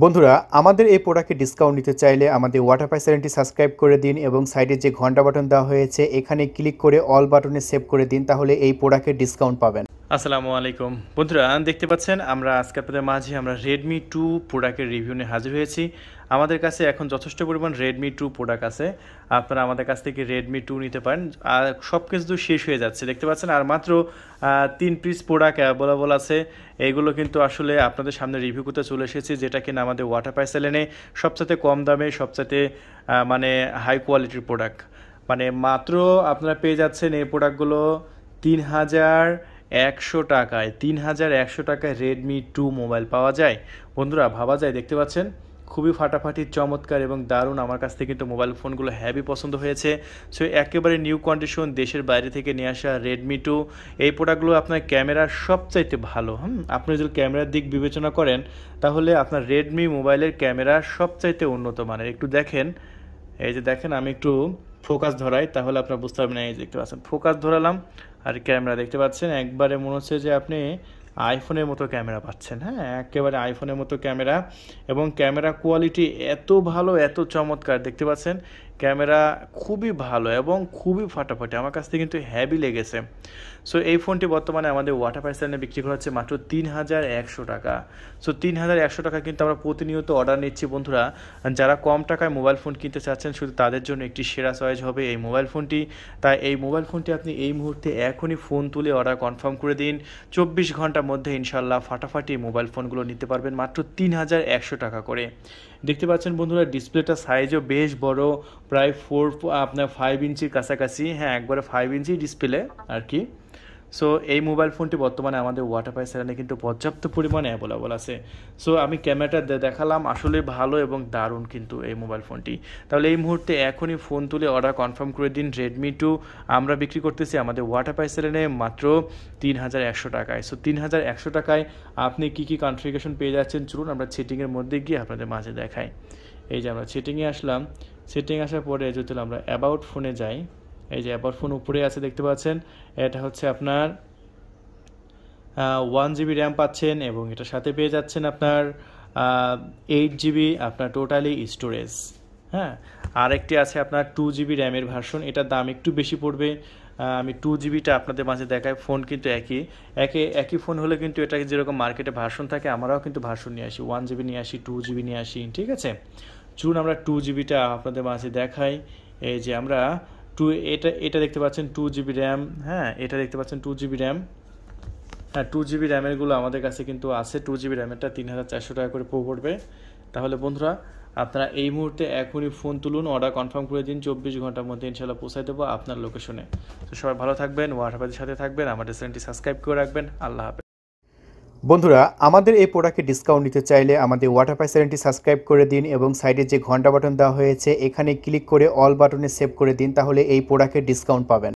বন্ধুরা আমাদের এই প্রোডাক্টে ডিসকাউন্ট নিতে চাইলে আমাদের ওয়াটারপাই চ্যানেলটি সাবস্ক্রাইব করে দিন এবং সাইডে যে ঘন্টা বাটন দেওয়া হয়েছে এখানে ক্লিক করে অল বাটনে সেভ করে দিন তাহলে এই প্রোডাক্টের ডিসকাউন্ট পাবেন আসসালামু আলাইকুম বন্ধুরা দেখতে পাচ্ছেন আমরা আজকে আপনাদের মাঝে আমরা রেডমি টু প্রোডাক্টের রিভিউ নিয়ে হাজির হয়েছি আমাদের কাছে এখন যথেষ্ট পরিমাণ রেডমি টু প্রোডাক্ট আছে আপনারা আমাদের কাছ থেকে রেডমি টু নিতে পারেন আর সব কিছু শেষ হয়ে যাচ্ছে দেখতে পাচ্ছেন আর মাত্র তিন পিস প্রোডাক্ট অ্যাভেলেবল আছে এগুলো কিন্তু আসলে আপনাদের সামনে রিভিউ করতে চলে এসেছি যেটা কিনা আমাদের ওয়াটার এনে সবচাইতে কম দামে সবচাইতে মানে হাই কোয়ালিটির প্রোডাক্ট মানে মাত্র আপনারা পেয়ে যাচ্ছেন এই প্রোডাক্টগুলো তিন হাজার একশো টাকায় তিন হাজার একশো টাকায় রেডমি টু মোবাইল পাওয়া যায় বন্ধুরা ভাবা যায় দেখতে পাচ্ছেন খুবই ফাটাফাটি চমৎকার এবং দারুণ আমার কাছ থেকে কিন্তু মোবাইল ফোনগুলো হ্যাভি পছন্দ হয়েছে সো একেবারে নিউ কন্ডিশন দেশের বাইরে থেকে নিয়ে আসা রেডমি টু এই প্রোডাক্টগুলো আপনার ক্যামেরার সবচাইতে ভালো হুম আপনি যদি ক্যামেরার দিক বিবেচনা করেন তাহলে আপনার রেডমি মোবাইলের ক্যামেরা সবচাইতে উন্নত মানের একটু দেখেন এই যে দেখেন আমি একটু ফোকাস ধরাই তাহলে আপনার বুঝতে পারবেন এই যে পাচ্ছেন ফোকাস ধরালাম আর ক্যামেরা দেখতে পাচ্ছেন একবারে মনে হচ্ছে যে আপনি আইফোনের মতো ক্যামেরা পাচ্ছেন হ্যাঁ একেবারে আইফোনের মতো ক্যামেরা এবং ক্যামেরা কোয়ালিটি এত ভালো এত চমৎকার দেখতে পাচ্ছেন ক্যামেরা খুবই ভালো এবং খুবই ফাটাফাটি আমার কাছ থেকে কিন্তু হ্যাভি লেগেছে সো এই ফোনটি বর্তমানে আমাদের ওয়াটার প্যাসানে বিক্রি করা হচ্ছে মাত্র তিন হাজার একশো টাকা সো তিন হাজার একশো টাকা কিন্তু আমরা প্রতিনিয়ত অর্ডার নিচ্ছি বন্ধুরা যারা কম টাকায় মোবাইল ফোন কিনতে চাচ্ছেন শুধু তাদের জন্য একটি সেরা চয়েস হবে এই মোবাইল ফোনটি তাই এই মোবাইল ফোনটি আপনি এই মুহূর্তে এখনই ফোন তুলে অর্ডার কনফার্ম করে দিন চব্বিশ ঘন্টার মধ্যে ইনশাল্লাহ ফাটাফাটি মোবাইল ফোনগুলো নিতে পারবেন মাত্র তিন হাজার একশো টাকা করে দেখতে পাচ্ছেন বন্ধুরা ডিসপ্লেটা সাইজও বেশ বড় প্রায় ফোর আপনার ফাইভ ইঞ্চির কাছাকাছি হ্যাঁ একবারে ফাইভ ইঞ্চি ডিসপ্লে আর কি সো এই মোবাইল ফোনটি বর্তমানে আমাদের ওয়াটার পাই সেলানে কিন্তু পর্যাপ্ত পরিমাণে অ্যাভেলেবল আছে সো আমি ক্যামেরাটা দেখালাম আসলে ভালো এবং দারুণ কিন্তু এই মোবাইল ফোনটি তাহলে এই মুহূর্তে এখনই ফোন তুলে অর্ডার কনফার্ম করে দিন রেডমি টু আমরা বিক্রি করতেছি আমাদের ওয়াটার পাই সেলানে মাত্র তিন হাজার একশো টাকায় সো তিন হাজার একশো টাকায় আপনি কী কী কনফিগেশন পেয়ে যাচ্ছেন চলুন আমরা সেটিংয়ের মধ্যে গিয়ে আপনাদের মাঝে দেখাই এই যে আমরা সেটিংয়ে আসলাম সেটিং আসার পরে যদি আমরা অ্যাবাউট ফোনে যাই এই যে অ্যাবাউট ফোন উপরে আছে দেখতে পাচ্ছেন এটা হচ্ছে আপনার ওয়ান জিবি র্যাম পাচ্ছেন এবং এটার সাথে পেয়ে যাচ্ছেন আপনার এইট জিবি আপনার টোটালি স্টোরেজ হ্যাঁ আরেকটি আছে আপনার টু জিবি র্যামের ভার্সন এটার দাম একটু বেশি পড়বে আমি টু জিবিটা আপনাদের মাঝে দেখাই ফোন কিন্তু একই একে একই ফোন হলে কিন্তু এটা যেরকম মার্কেটে ভার্সন থাকে আমরাও কিন্তু ভার্সন নিয়ে আসি ওয়ান জিবি নিয়ে আসি টু জিবি নিয়ে আসি ঠিক আছে চুন আমরা টু জিবিটা আপনাদের মাঝে দেখাই এই যে আমরা টু এটা এটা দেখতে পাচ্ছেন টু জিবি র্যাম হ্যাঁ এটা দেখতে পাচ্ছেন টু জিবি র্যাম হ্যাঁ টু জিবি র্যামেরগুলো আমাদের কাছে কিন্তু আছে টু জিবি র্যামেরটা তিন হাজার চারশো টাকা করে পড়বে তাহলে বন্ধুরা আপনারা এই মুহূর্তে এখনই ফোন তুলুন অর্ডার কনফার্ম করে দিন চব্বিশ ঘন্টার মধ্যে ইনশাল্লাহ পৌঁছাই দেবো আপনার লোকেশনে তো সবাই ভালো থাকবেন হোয়াটসঅ্যাপের সাথে থাকবেন আমাদের চ্যানেলটি সাবস্ক্রাইব করে রাখবেন আল্লাহ হাফেজ বন্ধুরা আমাদের এই প্রোডাক্টে ডিসকাউন্ট নিতে চাইলে আমাদের পাই চ্যানেলটি সাবস্ক্রাইব করে দিন এবং সাইডে যে ঘন্টা বাটন দেওয়া হয়েছে এখানে ক্লিক করে অল বাটনে সেভ করে দিন তাহলে এই প্রোডাক্টের ডিসকাউন্ট পাবেন